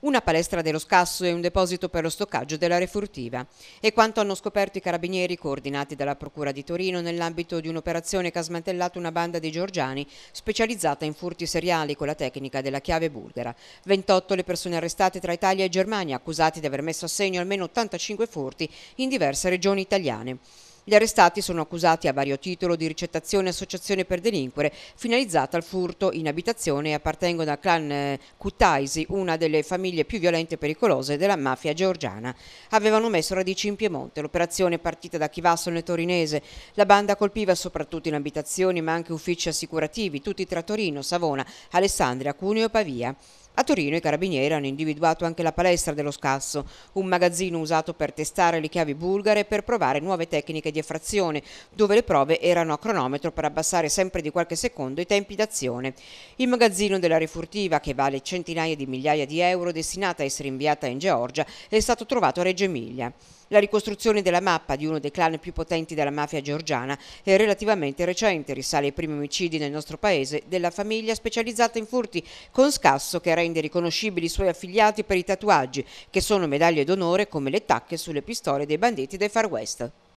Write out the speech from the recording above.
una palestra dello scasso e un deposito per lo stoccaggio della refurtiva. E quanto hanno scoperto i carabinieri coordinati dalla Procura di Torino nell'ambito di un'operazione che ha smantellato una banda di Giorgiani specializzata in furti seriali con la tecnica della chiave bulgara. 28 le persone arrestate tra Italia e Germania accusate di aver messo a segno almeno 85 furti in diverse regioni italiane. Gli arrestati sono accusati a vario titolo di ricettazione e associazione per delinquere finalizzata al furto in abitazione e appartengono al clan eh, Kutaisi, una delle famiglie più violente e pericolose della mafia georgiana. Avevano messo radici in Piemonte. L'operazione partita da Chivassone torinese. La banda colpiva soprattutto in abitazioni ma anche uffici assicurativi, tutti tra Torino, Savona, Alessandria, Cuneo e Pavia. A Torino i carabinieri hanno individuato anche la palestra dello Scasso, un magazzino usato per testare le chiavi bulgare e per provare nuove tecniche di effrazione, dove le prove erano a cronometro per abbassare sempre di qualche secondo i tempi d'azione. Il magazzino della rifurtiva, che vale centinaia di migliaia di euro, destinata a essere inviata in Georgia, è stato trovato a Reggio Emilia. La ricostruzione della mappa di uno dei clan più potenti della mafia georgiana è relativamente recente, risale ai primi omicidi nel nostro paese della famiglia specializzata in furti, con scasso che rende riconoscibili i suoi affiliati per i tatuaggi, che sono medaglie d'onore come le tacche sulle pistole dei banditi del Far West.